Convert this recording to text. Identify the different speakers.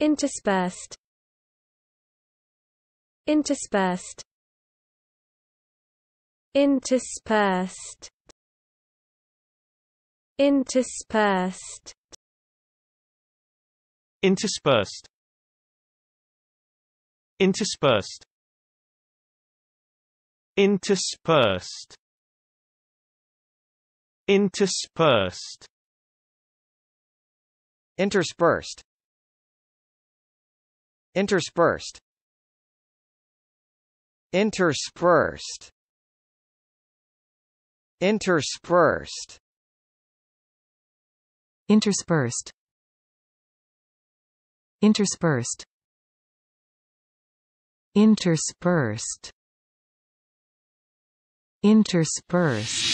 Speaker 1: interspersed interspersed interspersed interspersed interspersed interspersed interspersed interspersed interspersed Interspersed Interspersed Interspersed Interspersed Interspersed
Speaker 2: Interspersed Interspersed